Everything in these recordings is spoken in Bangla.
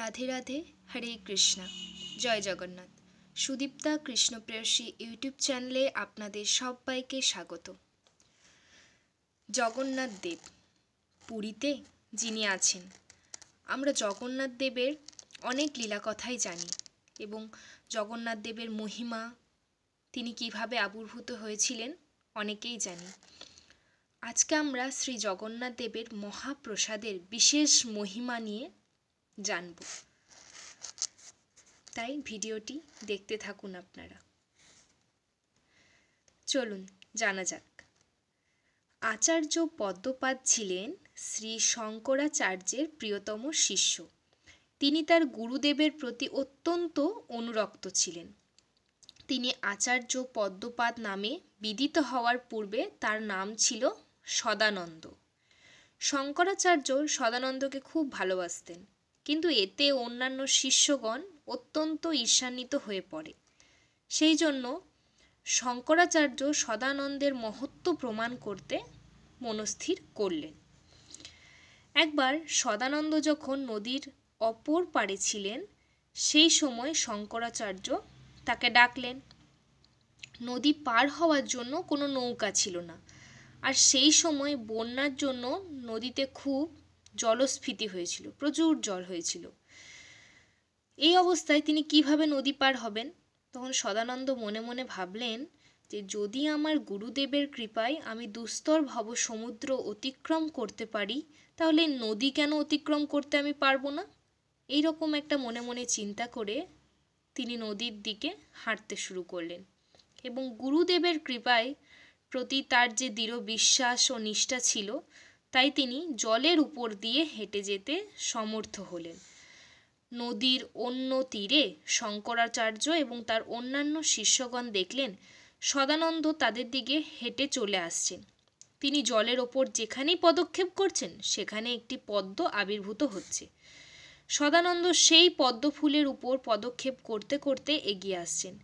রাধে রাধে হরে কৃষ্ণা জয় জগন্নাথ সুদীপ্তা কৃষ্ণপ্রেয়সী ইউটিউব চ্যানেলে আপনাদের সবাইকে স্বাগত জগন্নাথ দেব পুরীতে যিনি আছেন আমরা জগন্নাথ দেবের অনেক লীলাকথাই জানি এবং জগন্নাথ দেবের মহিমা তিনি কিভাবে আবির্ভূত হয়েছিলেন অনেকেই জানি আজকে আমরা শ্রী জগন্নাথ দেবের মহাপ্রসাদের বিশেষ মহিমা নিয়ে জানব তাই ভিডিওটি দেখতে থাকুন আপনারা চলুন জানা যাক আচার্য পদ্মপাদ ছিলেন শ্রী শঙ্করাচার্যের প্রিয়তম শিষ্য তিনি তার গুরুদেবের প্রতি অত্যন্ত অনুরক্ত ছিলেন তিনি আচার্য পদ্মপাদ নামে বিদিত হওয়ার পূর্বে তার নাম ছিল সদানন্দ শঙ্করাচার্য সদানন্দকে খুব ভালোবাসতেন কিন্তু এতে অন্যান্য শিষ্যগণ অত্যন্ত ঈর্ষান্বিত হয়ে পড়ে সেই জন্য শঙ্করাচার্য সদানন্দের মহত্ব প্রমাণ করতে মনস্থির করলেন একবার সদানন্দ যখন নদীর অপর পাড়ে ছিলেন সেই সময় শঙ্করাচার্য তাকে ডাকলেন নদী পার হওয়ার জন্য কোনো নৌকা ছিল না আর সেই সময় বন্যার জন্য নদীতে খুব জলস্ফীতি হয়েছিল প্রচুর জল হয়েছিল এই অবস্থায় তিনি কিভাবে নদী পার হবেন তখন সদানন্দ মনে মনে ভাবলেন যে যদি আমার গুরুদেবের কৃপায় আমি দুস্তর ভব সমুদ্র অতিক্রম করতে পারি তাহলে নদী কেন অতিক্রম করতে আমি পারবো না এই রকম একটা মনে মনে চিন্তা করে তিনি নদীর দিকে হাঁটতে শুরু করলেন এবং গুরুদেবের কৃপায় প্রতি তার যে দৃঢ় বিশ্বাস ও নিষ্ঠা ছিল তাই তিনি জলের উপর দিয়ে হেঁটে যেতে সমর্থ হলেন নদীর অন্য তীরে শঙ্করাচার্য এবং তার অন্যান্য শিষ্যগণ দেখলেন সদানন্দ তাদের দিকে হেঁটে চলে আসছেন তিনি জলের ওপর যেখানেই পদক্ষেপ করছেন সেখানে একটি পদ্ম আবির্ভূত হচ্ছে সদানন্দ সেই পদ্ম ফুলের উপর পদক্ষেপ করতে করতে এগিয়ে আসছেন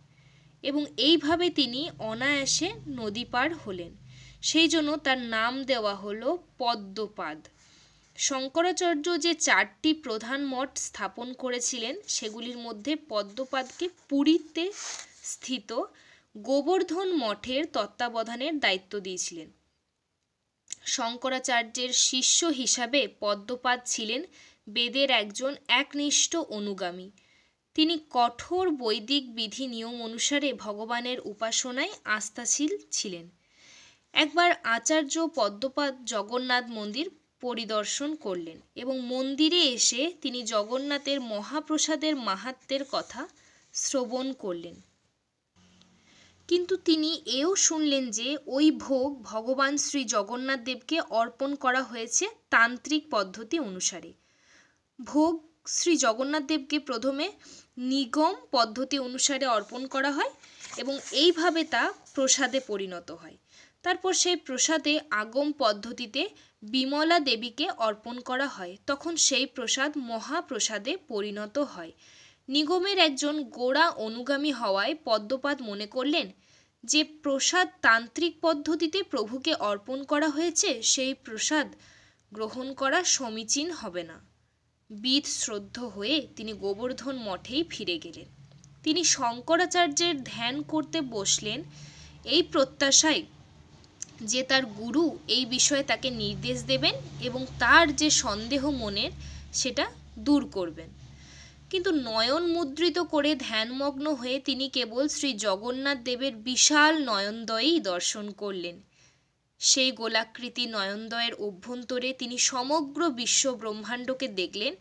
এবং এইভাবে তিনি অনায়াসে নদী পার হলেন সেই জন্য তার নাম দেওয়া হলো পদ্মপাদ শঙ্করাচার্য যে চারটি প্রধান মঠ স্থাপন করেছিলেন সেগুলির মধ্যে পদ্মপাদকে পুরীতে স্থিত গোবর্ধন মঠের তত্ত্বাবধানের দায়িত্ব দিয়েছিলেন শঙ্করাচার্যের শিষ্য হিসাবে পদ্মপাদ ছিলেন বেদের একজন একনিষ্ঠ অনুগামী তিনি কঠোর বৈদিক বিধি নিয়ম অনুসারে ভগবানের উপাসনায় আস্থাশীল ছিলেন একবার আচার্য পদ্মপাদ জগন্নাথ মন্দির পরিদর্শন করলেন এবং মন্দিরে এসে তিনি জগন্নাথের মহাপ্রসাদের মাহাত্মের কথা শ্রবণ করলেন কিন্তু তিনি এও শুনলেন যে ওই ভোগ ভগবান শ্রী জগন্নাথ দেবকে অর্পণ করা হয়েছে তান্ত্রিক পদ্ধতি অনুসারে ভোগ শ্রী জগন্নাথ দেবকে প্রথমে নিগম পদ্ধতি অনুসারে অর্পণ করা হয় এবং এইভাবে তা প্রসাদে পরিণত হয় তারপর সেই প্রসাদে আগম পদ্ধতিতে বিমলা দেবীকে অর্পণ করা হয় তখন সেই প্রসাদ মহাপ্রসাদে পরিণত হয় নিগমের একজন গোড়া অনুগামী হওয়ায় পদ্মপাদ মনে করলেন যে প্রসাদ তান্ত্রিক পদ্ধতিতে প্রভুকে অর্পণ করা হয়েছে সেই প্রসাদ গ্রহণ করা সমীচীন হবে না বিদ শ্রদ্ধ হয়ে তিনি গোবর্ধন মঠেই ফিরে গেলেন তিনি শঙ্করাচার্যের ধ্যান করতে বসলেন এই প্রত্যাশায় যে তার গুরু এই বিষয়ে তাকে নির্দেশ দেবেন এবং তার যে সন্দেহ মনের সেটা দূর করবেন কিন্তু নয়ন মুদ্রিত করে ধ্যানমগ্ন হয়ে তিনি কেবল শ্রী জগন্নাথ দেবের বিশাল নয়নদয়েই দর্শন করলেন সেই গোলাকৃতি নয়নদয়ের অভ্যন্তরে তিনি সমগ্র বিশ্ব ব্রহ্মাণ্ডকে দেখলেন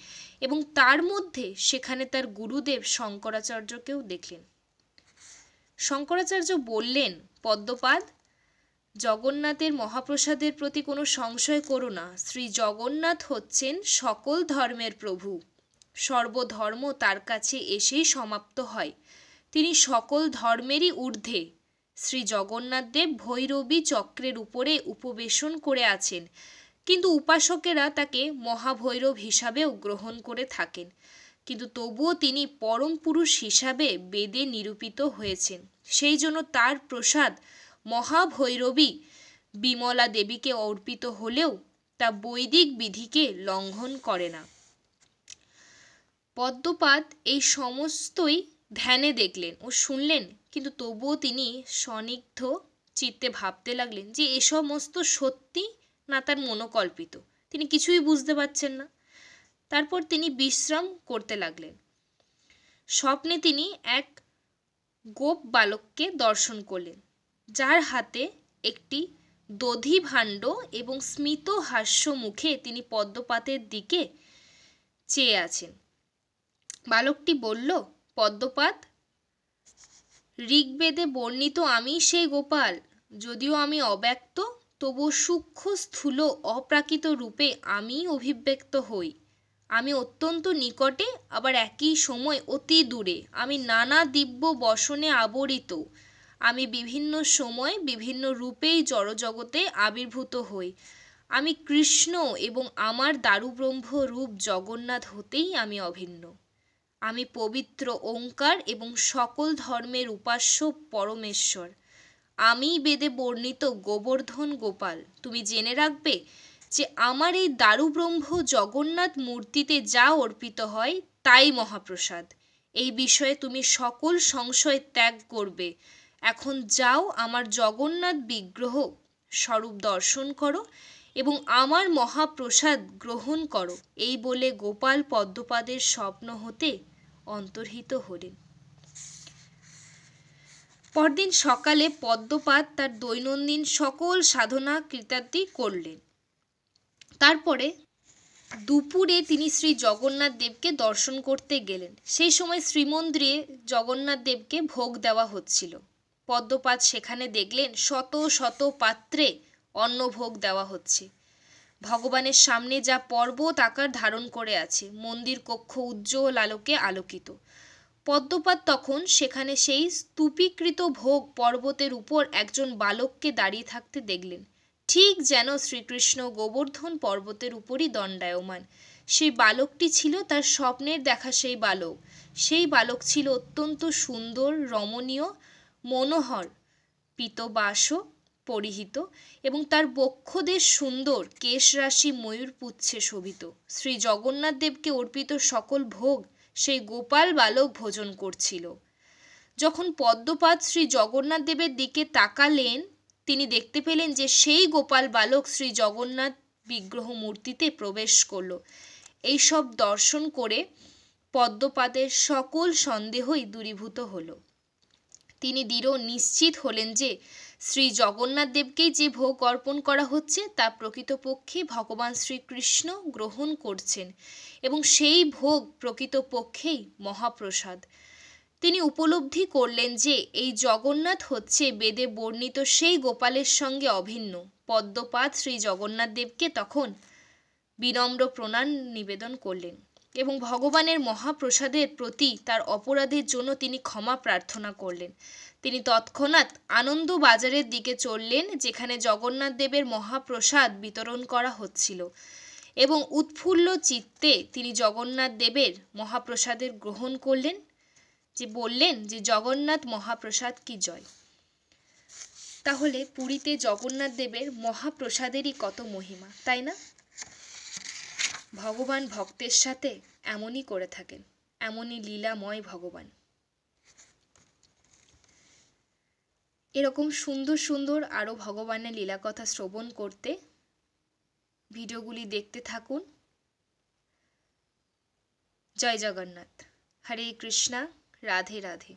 এবং তার মধ্যে সেখানে তার গুরুদেব শঙ্করাচার্যকেও দেখলেন শঙ্করাচার্য বললেন পদ্মপাদ জগন্নাথের মহাপ্রসাদের প্রতি কোনো সংশয় করো না শ্রী জগন্নাথ হচ্ছেন সকল ধর্মের প্রভু সর্বধর্ম তার কাছে এসেই সমাপ্ত হয় তিনি সকল ধর্মেরই ঊর্ধ্বে শ্রী জগন্নাথদেব ভৈরবী চক্রের উপরে উপবেশন করে আছেন কিন্তু উপাসকেরা তাকে মহাভৈরব হিসাবেও গ্রহণ করে থাকেন কিন্তু তবুও তিনি পরম পুরুষ হিসাবে বেদে নিরূপিত হয়েছেন সেই জন্য তার প্রসাদ মহাভৈরবী বিমলা দেবীকে অর্পিত হলেও তা বৈদিক বিধিকে লঙ্ঘন করে না। পদ্মপাদ এই সমস্তই ধ্যানে দেখলেন ও শুনলেন কিন্তু তবুও তিনি সনিগ্ধ চিত্তে ভাবতে লাগলেন যে এ সমস্ত সত্যি না তার মনোকল্পিত তিনি কিছুই বুঝতে পারছেন না তারপর তিনি বিশ্রাম করতে লাগলেন স্বপ্নে তিনি এক গোপ বালককে দর্শন করলেন যার হাতে একটি দধি ভাণ্ড এবং স্মিত হাস্য মুখে তিনি পদ্মপাতের দিকে চেয়ে আছেন বালকটি বলল পদ্মপাত ঋগ্বেদে বর্ণিত আমি সেই গোপাল যদিও আমি অব্যক্ত তবু সূক্ষ্ম স্থূল অপ্রাকৃত রূপে আমি অভিব্যক্ত হই আমি অত্যন্ত নিকটে আবার একই সময় অতি দূরে আমি নানা দিব্য বসনে আবরিত আমি বিভিন্ন সময় বিভিন্ন রূপেই জড়জগতে আবির্ভূত হই আমি কৃষ্ণ এবং আমার দারুব্রহ্ম রূপ জগন্নাথ হতেই আমি অভিন্ন আমি পবিত্র ওঙ্কার এবং সকল ধর্মের উপাস্য পরমেশ্বর আমি বেদে বর্ণিত গোবর্ধন গোপাল তুমি জেনে রাখবে যে আমার এই দারুব্রহ্ম জগন্নাথ মূর্তিতে যা অর্পিত হয় তাই মহাপ্রসাদ এই বিষয়ে তুমি সকল সংশয় ত্যাগ করবে এখন যাও আমার জগন্নাথ বিগ্রহ স্বরূপ দর্শন করো এবং আমার মহাপ্রসাদ গ্রহণ করো এই বলে গোপাল পদ্মপাদের স্বপ্ন হতে অন্তর্হিত হলেন পরদিন সকালে পদ্মপাদ তার দৈনন্দিন সকল সাধনা কৃতার্থী করলেন তারপরে দুপুরে তিনি শ্রী জগন্নাথ দেবকে দর্শন করতে গেলেন সেই সময় শ্রীমন্দিরে জগন্নাথ দেবকে ভোগ দেওয়া হচ্ছিল পদ্মপাত সেখানে দেখলেন শত শত পাত্রে অন্নভোগ দেওয়া হচ্ছে ভগবানের সামনে যা পর্বত আকার ধারণ করে আছে মন্দির কক্ষ উজ্জ্বল আলোকে আলোকিত পদ্মপাত তখন সেখানে সেই স্তূপীকৃত ভোগ পর্বতের উপর একজন বালককে দাঁড়িয়ে থাকতে দেখলেন ঠিক যেন শ্রীকৃষ্ণ গোবর্ধন পর্বতের উপরই দণ্ডায়মান সেই বালকটি ছিল তার স্বপ্নের দেখা সেই বালক সেই বালক ছিল অত্যন্ত সুন্দর রমণীয় মনোহর পিতবাস পরিহিত এবং তার বক্ষদেশ সুন্দর কেশরাশি ময়ূরপুচ্ছে শোভিত শ্রী জগন্নাথ দেবকে অর্পিত সকল ভোগ সেই গোপাল বালক ভোজন করছিল যখন পদ্মপাদ শ্রী জগন্নাথ দেবের দিকে তাকালেন তিনি দেখতে পেলেন যে সেই গোপাল বালক শ্রী জগন্নাথ বিগ্রহ মূর্তিতে প্রবেশ করল এইসব দর্শন করে পদ্মপাদের সকল সন্দেহই দূরীভূত হলো তিনি দৃঢ় নিশ্চিত হলেন যে শ্রী জগন্নাথ দেবকেই যে ভোগ অর্পণ করা হচ্ছে তা প্রকৃতপক্ষে ভগবান শ্রীকৃষ্ণ গ্রহণ করছেন এবং সেই ভোগ প্রকৃতপক্ষেই মহাপ্রসাদ তিনি উপলব্ধি করলেন যে এই জগন্নাথ হচ্ছে বেদে বর্ণিত সেই গোপালের সঙ্গে অভিন্ন পদ্মপাত শ্রী জগন্নাথ দেবকে তখন বিনম্র প্রণাম নিবেদন করলেন এবং ভগবানের মহাপ্রসাদের প্রতি তার অপরাধের জন্য তিনি ক্ষমা প্রার্থনা করলেন তিনি তৎক্ষণাৎ আনন্দ বাজারের দিকে চললেন যেখানে জগন্নাথ দেবের মহাপ্রসাদ বিতরণ করা হচ্ছিল এবং উৎফুল্ল চিত্তে তিনি জগন্নাথ দেবের মহাপ্রসাদের গ্রহণ করলেন যে বললেন যে জগন্নাথ মহাপ্রসাদ কি জয় তাহলে পুরীতে জগন্নাথ দেবের মহাপ্রসাদেরই কত মহিমা তাই না ভগবান ভক্তের সাথে এমনই করে থাকেন এমনই লীলাময় ভগবান এরকম সুন্দর সুন্দর আরও ভগবানের লীলাকথা শ্রবণ করতে ভিডিওগুলি দেখতে থাকুন জয় জগন্নাথ হরে কৃষ্ণা রাধে রাধে